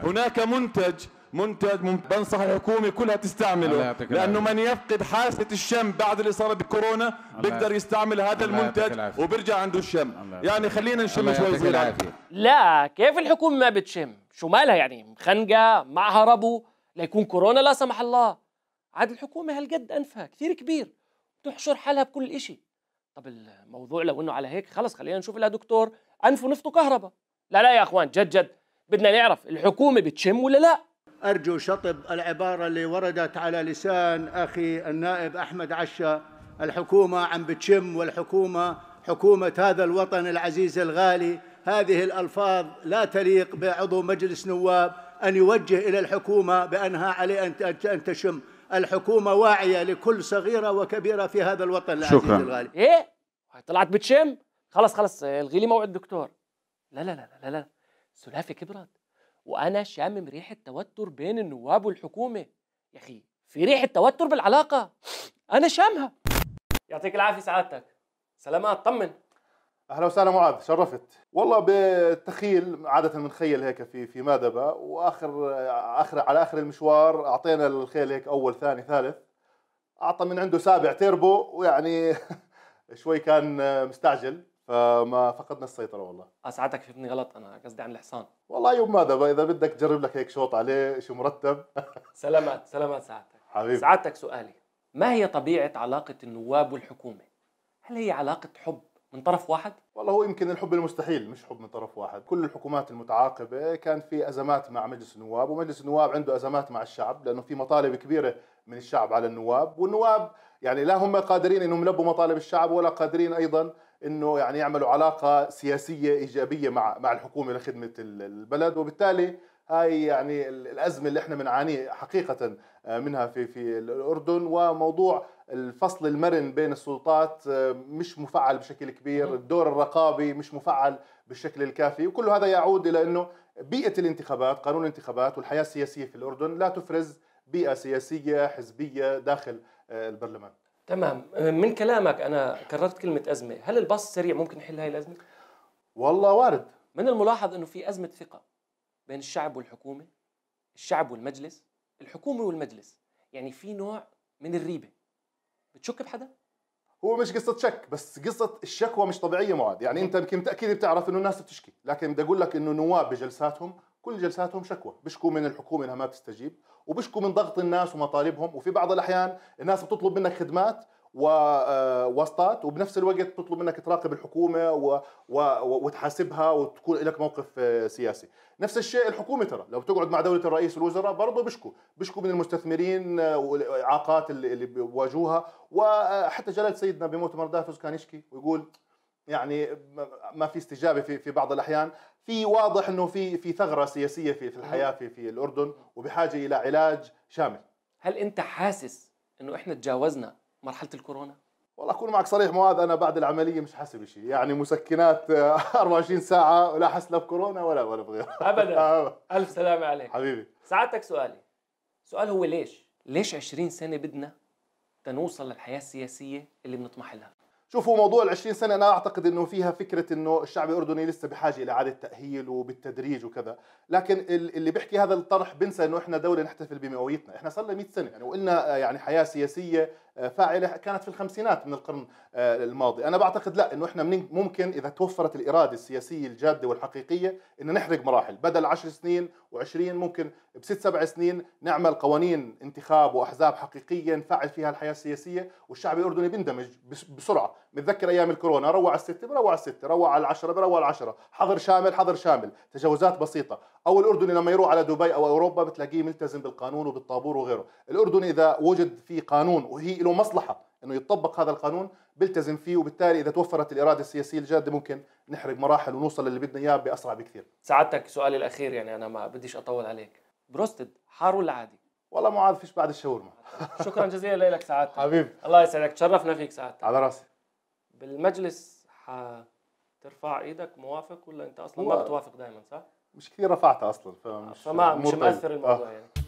هناك منتج منتج بنصح الحكومه كلها تستعمله لانه من يفقد حاسه الشم بعد الاصابه بكورونا بيقدر يستعمل هذا المنتج وبرجع عنده الشم يعني خلينا نشم شوي صغير لا كيف الحكومه ما بتشم شو مالها يعني مخنقه معها هربوا ليكون كورونا لا سمح الله عاد الحكومه هالقد انفها كثير كبير بتحشر حالها بكل شيء طب الموضوع لو انه على هيك خلص خلينا نشوف لها دكتور انفه نفطه كهرباء لا لا يا اخوان جد جد بدنا نعرف الحكومه بتشم ولا لا ارجو شطب العباره اللي وردت على لسان اخي النائب احمد عشا الحكومه عم بتشم والحكومه حكومه هذا الوطن العزيز الغالي هذه الالفاظ لا تليق بعضو مجلس نواب ان يوجه الى الحكومه بانها عليه ان تشم الحكومه واعيه لكل صغيره وكبيره في هذا الوطن العزيز شكرا. الغالي ايه طلعت بتشم خلص خلص الغي لي موعد دكتور لا لا لا لا لا السلافة كبرت وأنا شامم ريحة توتر بين النواب والحكومة يا أخي في ريحة توتر بالعلاقة أنا شامها يعطيك العافية سعادتك سلامات طمن اهلا وسهلا معاذ شرفت والله بالتخيل عاده بنخيل هيك في في مادبه واخر اخر على اخر المشوار اعطينا الخيل هيك اول ثاني ثالث اعطى من عنده سابع تيربو ويعني شوي كان مستعجل فما فقدنا السيطره والله اسعدك شفتني غلط انا قصدي عن الحصان والله يوم ماذا اذا بدك تجرب لك هيك شوط عليه شيء مرتب سلامات سلامات سعادتك حبيبي سعادتك سؤالي ما هي طبيعه علاقه النواب والحكومه هل هي علاقه حب من طرف واحد؟ والله هو يمكن الحب المستحيل مش حب من طرف واحد، كل الحكومات المتعاقبة كان في أزمات مع مجلس النواب ومجلس النواب عنده أزمات مع الشعب لأنه في مطالب كبيرة من الشعب على النواب والنواب يعني لا هم قادرين أنهم يلبوا مطالب الشعب ولا قادرين أيضا انه يعني يعملوا علاقه سياسيه ايجابيه مع مع الحكومه لخدمه البلد وبالتالي هاي يعني الازمه اللي احنا بنعانيه حقيقه آه، منها في في الاردن وموضوع الفصل المرن بين السلطات آه، مش مفعل بشكل كبير، الدور الرقابي مش مفعل بالشكل الكافي، وكل هذا يعود الى انه بيئه الانتخابات، قانون الانتخابات والحياه السياسيه في الاردن لا تفرز بيئه سياسيه حزبيه داخل آه، البرلمان. تمام أه، من كلامك انا كررت كلمه ازمه هل الباص السريع ممكن يحل هاي الازمه والله وارد من الملاحظ انه في ازمه ثقه بين الشعب والحكومه الشعب والمجلس الحكومه والمجلس يعني في نوع من الريبه بتشك بحدا هو مش قصة شك بس قصة الشكوى مش طبيعية معاد يعني أنت يمكن تأكيد بتعرف إنه الناس بتشكي لكن بدي أقول لك إنه نواب بجلساتهم كل جلساتهم شكوى بيشكوا من الحكومه انها ما بتستجيب وبيشكوا من ضغط الناس ومطالبهم وفي بعض الاحيان الناس بتطلب منك خدمات وواسطات آه، وبنفس الوقت بتطلب منك تراقب الحكومه و... و... وتحاسبها وتكون لك موقف آه، سياسي نفس الشيء الحكومه ترى لو بتقعد مع دوله الرئيس والوزراء برضه بيشكوا بيشكوا من المستثمرين آه، والاعاقات اللي, اللي بيواجهوها وحتى جلال سيدنا بمؤتمر دافوس كان يشكي ويقول يعني ما في استجابه في في بعض الاحيان في واضح انه في في ثغره سياسيه في في الحياه في في الاردن وبحاجه الى علاج شامل هل انت حاسس انه احنا تجاوزنا مرحله الكورونا والله اكون معك صريح معاذ انا بعد العمليه مش حاسس بشيء يعني مسكنات 24 آه، ساعه ولا حاسس لا بكورونا ولا ولا بغيرها ابدا آه. الف سلامه عليك حبيبي سعادتك سؤالي سؤال هو ليش ليش 20 سنه بدنا تنوصل للحياه السياسيه اللي بنطمح لها شوفوا موضوع ال 20 سنه انا اعتقد انه فيها فكره انه الشعب الاردني لسه بحاجه الى اعاده تاهيل وبالتدريج وكذا، لكن اللي بيحكي هذا الطرح بنسى انه احنا دوله نحتفل بمئويتنا، احنا صار لنا 100 سنه يعني وقلنا آه، يعني حياه سياسيه آه، فاعله كانت في الخمسينات من القرن آه، الماضي انا بعتقد لا انه احنا ممكن اذا توفرت الاراده السياسيه الجاده والحقيقيه انه نحرق مراحل بدل 10 سنين و20 ممكن بست سبع سنين نعمل قوانين انتخاب واحزاب حقيقيه نفعل فيها الحياه السياسيه والشعب الاردني بيندمج بسرعه متذكر ايام الكورونا روع على الستة بروع على الستة روع على العشرة بروع على العشرة حظر شامل حظر شامل تجاوزات بسيطة أو الأردني لما يروح على دبي أو أوروبا بتلاقيه ملتزم بالقانون وبالطابور وغيره الاردني إذا وجد في قانون وهي له مصلحه انه يطبق هذا القانون بيلتزم فيه وبالتالي اذا توفرت الاراده السياسيه الجاده ممكن نحرق مراحل ونوصل للي بدنا اياه باسرع بكثير سعادتك سؤالي الاخير يعني انا ما بديش اطول عليك بروستد حار ولا عادي والله معاذ فيش بعد الشاورما شكرا جزيلا لك سعادتك حبيبي الله يسعدك تشرفنا فيك سعادتك على راسي بالمجلس ح... ترفع ايدك موافق ولا انت اصلا ما بتوافق دائما صح؟ مش كثير رفعتها اصلا فمش فما مش مؤثر طيب. الموضوع آه. يعني